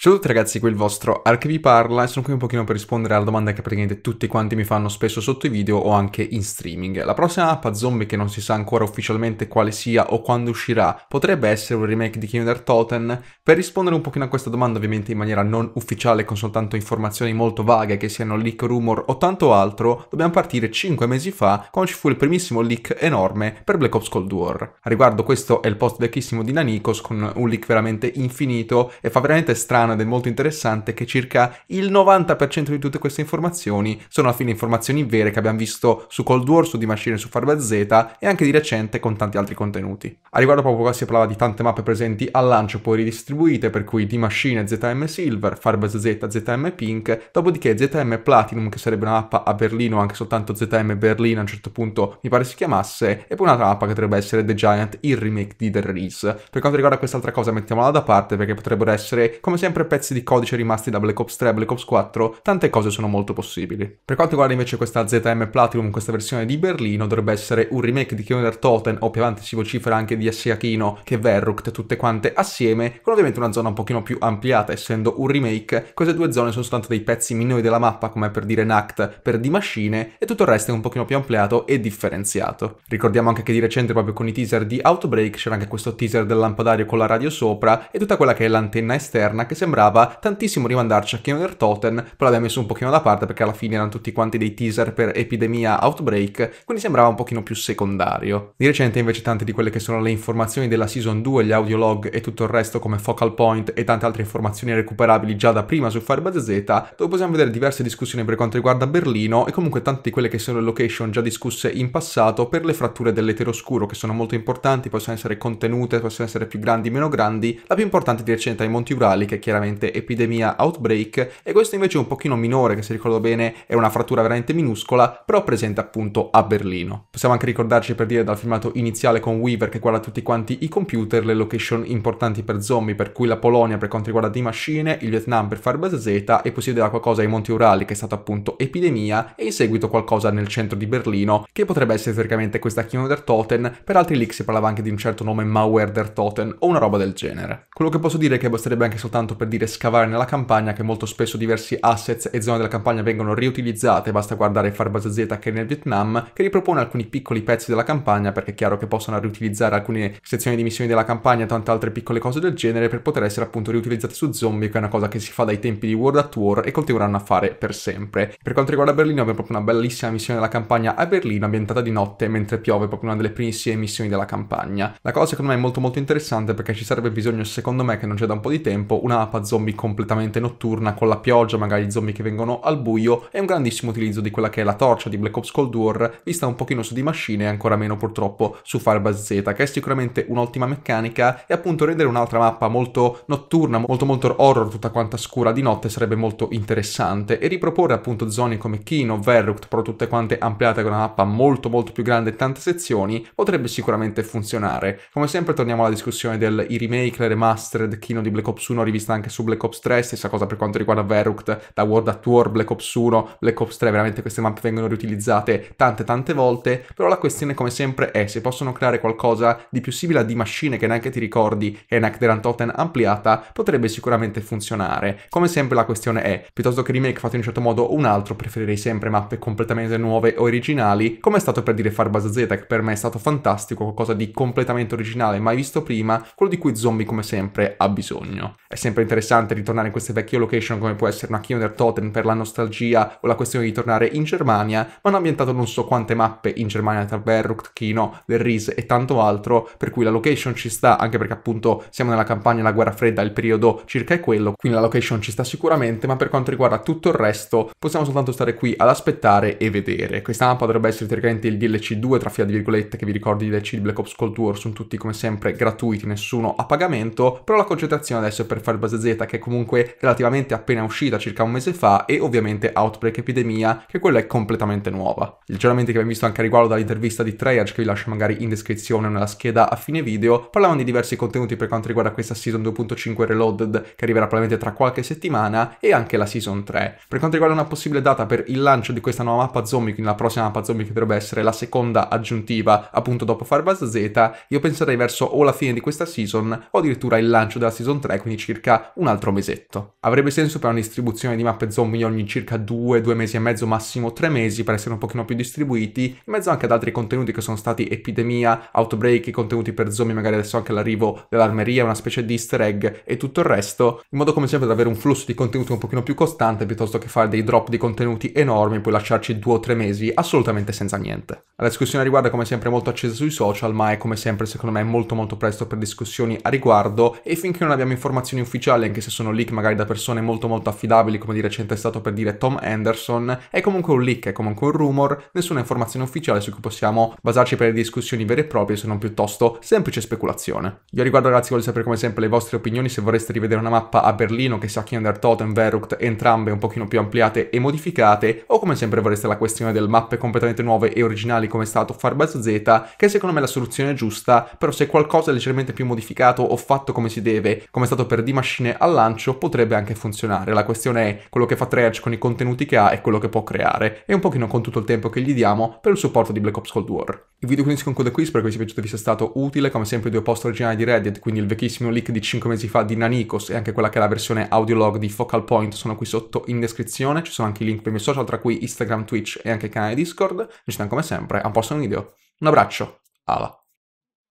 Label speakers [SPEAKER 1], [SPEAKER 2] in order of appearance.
[SPEAKER 1] Ciao a tutti ragazzi, qui il vostro Arc vi parla e sono qui un pochino per rispondere alla domanda che praticamente tutti quanti mi fanno spesso sotto i video o anche in streaming. La prossima mappa zombie che non si sa ancora ufficialmente quale sia o quando uscirà potrebbe essere un remake di Kinder Totem? Per rispondere un pochino a questa domanda ovviamente in maniera non ufficiale con soltanto informazioni molto vaghe che siano leak, rumor o tanto altro, dobbiamo partire 5 mesi fa quando ci fu il primissimo leak enorme per Black Ops Cold War. A riguardo questo è il post vecchissimo di Nanikos con un leak veramente infinito e fa veramente strano strano ed è molto interessante che circa il 90% di tutte queste informazioni sono alla fine informazioni vere che abbiamo visto su Cold War, su Di Machine, su Farba Z e anche di recente con tanti altri contenuti. A riguardo proprio qua si parlava di tante mappe presenti al lancio poi ridistribuite per cui Di Machine ZM Silver, Farbase Z, ZM Pink, dopodiché ZM Platinum che sarebbe una mappa a Berlino, anche soltanto ZM Berlino a un certo punto mi pare si chiamasse, e poi un'altra mappa che dovrebbe essere The Giant, il remake di The Reese. Per quanto riguarda quest'altra cosa mettiamola da parte perché potrebbero essere come sempre sempre pezzi di codice rimasti da Black Ops 3 e Black Ops 4, tante cose sono molto possibili. Per quanto riguarda invece questa ZM Platinum, questa versione di Berlino, dovrebbe essere un remake di Killer Totem, o più avanti si vocifera anche di Asiakino che Verrucht, tutte quante assieme, con ovviamente una zona un pochino più ampliata, essendo un remake. Queste due zone sono soltanto dei pezzi minori della mappa, come per dire Nact per di Machine, e tutto il resto è un pochino più ampliato e differenziato. Ricordiamo anche che di recente, proprio con i teaser di Outbreak, c'era anche questo teaser del lampadario con la radio sopra e tutta quella che è l'antenna esterna che sembra sembrava tantissimo rimandarci a Kingdom Totten, però l'abbiamo messo un pochino da parte perché alla fine erano tutti quanti dei teaser per Epidemia Outbreak, quindi sembrava un pochino più secondario. Di recente invece tante di quelle che sono le informazioni della Season 2, gli audiolog e tutto il resto come focal point e tante altre informazioni recuperabili già da prima su Firebase Z, dove possiamo vedere diverse discussioni per quanto riguarda Berlino e comunque tante di quelle che sono le location già discusse in passato per le fratture dell'eteroscuro che sono molto importanti, possono essere contenute, possono essere più grandi, meno grandi, la più importante di recente ai Monti Urali che chiaramente chiaramente Epidemia Outbreak e questo invece è un pochino minore che se ricordo bene è una frattura veramente minuscola però presente appunto a Berlino. Possiamo anche ricordarci per dire dal filmato iniziale con Weaver che guarda tutti quanti i computer le location importanti per zombie per cui la Polonia per quanto riguarda di mascine, il Vietnam per Farbase Z e possiederà qualcosa ai Monti Urali che è stata appunto Epidemia e in seguito qualcosa nel centro di Berlino che potrebbe essere teoricamente questa Kino der Toten, per altri leak si parlava anche di un certo nome Mauer der Toten o una roba del genere. Quello che posso dire è che basterebbe anche soltanto per dire scavare nella campagna che molto spesso diversi assets e zone della campagna vengono riutilizzate, basta guardare Farbase Z che è nel Vietnam, che ripropone alcuni piccoli pezzi della campagna perché è chiaro che possono riutilizzare alcune sezioni di missioni della campagna e tante altre piccole cose del genere per poter essere appunto riutilizzate su zombie, che è una cosa che si fa dai tempi di World at War e continueranno a fare per sempre. Per quanto riguarda Berlino abbiamo proprio una bellissima missione della campagna a Berlino ambientata di notte mentre piove, proprio una delle primissime missioni della campagna. La cosa secondo me è molto molto interessante perché ci sarebbe bisogno secondo me che non c'è da un po' di tempo una app mappa zombie completamente notturna, con la pioggia, magari zombie che vengono al buio, è un grandissimo utilizzo di quella che è la torcia di Black Ops Cold War, vista un pochino su di machine e ancora meno purtroppo su Firebase Z, che è sicuramente un'ottima meccanica e appunto rendere un'altra mappa molto notturna, molto molto horror, tutta quanta scura di notte sarebbe molto interessante, e riproporre appunto zone come Kino, Verrucht, però tutte quante ampliate con una mappa molto molto più grande e tante sezioni, potrebbe sicuramente funzionare. Come sempre torniamo alla discussione del i remake, le remastered, Kino di Black Ops 1 rivista anche anche su Black Ops 3, stessa cosa per quanto riguarda Verrucht, da World at War, Black Ops 1, Black Ops 3, veramente queste mappe vengono riutilizzate tante tante volte, però la questione come sempre è se possono creare qualcosa di più simile a D-Machine che neanche ti ricordi e Knack Deran Totten ampliata, potrebbe sicuramente funzionare. Come sempre la questione è, piuttosto che remake fatto in un certo modo o un altro, preferirei sempre mappe completamente nuove o originali, come è stato per dire Far Base Z, che per me è stato fantastico, qualcosa di completamente originale mai visto prima, quello di cui Zombie come sempre ha bisogno. È sempre interessante ritornare in queste vecchie location come può essere una Kinder Totem per la nostalgia o la questione di tornare in Germania, ma hanno ambientato non so quante mappe in Germania tra Berrucht, Kino, del Ries e tanto altro, per cui la location ci sta, anche perché appunto siamo nella campagna della guerra fredda, il periodo circa è quello, quindi la location ci sta sicuramente, ma per quanto riguarda tutto il resto possiamo soltanto stare qui ad aspettare e vedere. Questa mappa dovrebbe essere teoricamente il DLC 2 tra fiat virgolette che vi ricordi i DLC di Black Ops Cold War sono tutti come sempre gratuiti, nessuno a pagamento, però la concentrazione adesso è per fare base Z che è comunque relativamente appena uscita circa un mese fa e ovviamente Outbreak Epidemia che quella è completamente nuova. Il aggiornamenti che abbiamo visto anche riguardo dall'intervista di Triage che vi lascio magari in descrizione o nella scheda a fine video parlavano di diversi contenuti per quanto riguarda questa Season 2.5 Reloaded che arriverà probabilmente tra qualche settimana e anche la Season 3. Per quanto riguarda una possibile data per il lancio di questa nuova mappa zombie, quindi la prossima mappa zombie che dovrebbe essere la seconda aggiuntiva appunto dopo Farbaz Z, io penserei verso o la fine di questa Season o addirittura il lancio della Season 3, quindi circa un altro mesetto. Avrebbe senso per una distribuzione di mappe zombie ogni circa 2-2 mesi e mezzo, massimo 3 mesi, per essere un pochino più distribuiti, in mezzo anche ad altri contenuti che sono stati epidemia, outbreak, contenuti per zombie, magari adesso anche l'arrivo dell'armeria, una specie di easter egg e tutto il resto, in modo come sempre ad avere un flusso di contenuti un pochino più costante piuttosto che fare dei drop di contenuti enormi e poi lasciarci 2 o 3 mesi assolutamente senza niente. La discussione riguarda come sempre molto accesa sui social, ma è come sempre secondo me molto molto presto per discussioni a riguardo e finché non abbiamo informazioni ufficiali ufficiale, anche se sono leak magari da persone molto molto affidabili, come di recente è stato per dire Tom Anderson, è comunque un leak, è comunque un rumor, nessuna informazione ufficiale su cui possiamo basarci per le discussioni vere e proprie, se non piuttosto semplice speculazione. Io riguardo ragazzi voglio sapere come sempre le vostre opinioni, se vorreste rivedere una mappa a Berlino che sia Kindertotem, Verucht, entrambe un pochino più ampliate e modificate, o come sempre vorreste la questione del mappe completamente nuove e originali come è stato Farbaz Z, che secondo me è la soluzione giusta, però se qualcosa è leggermente più modificato o fatto come si deve, come è stato per D-Machine fine al lancio potrebbe anche funzionare. La questione è quello che fa Treyarch con i contenuti che ha e quello che può creare, e un pochino con tutto il tempo che gli diamo per il supporto di Black Ops Cold War. Il video quindi si conclude qui, spero che vi sia piaciuto e vi sia stato utile, come sempre i due post originali di Reddit, quindi il vecchissimo leak di 5 mesi fa di Nanicos e anche quella che è la versione audiolog di Focal Point sono qui sotto in descrizione, ci sono anche i link per i miei social tra cui Instagram, Twitch e anche il canale Discord, ci stanno come sempre a un prossimo video. Un abbraccio, ala!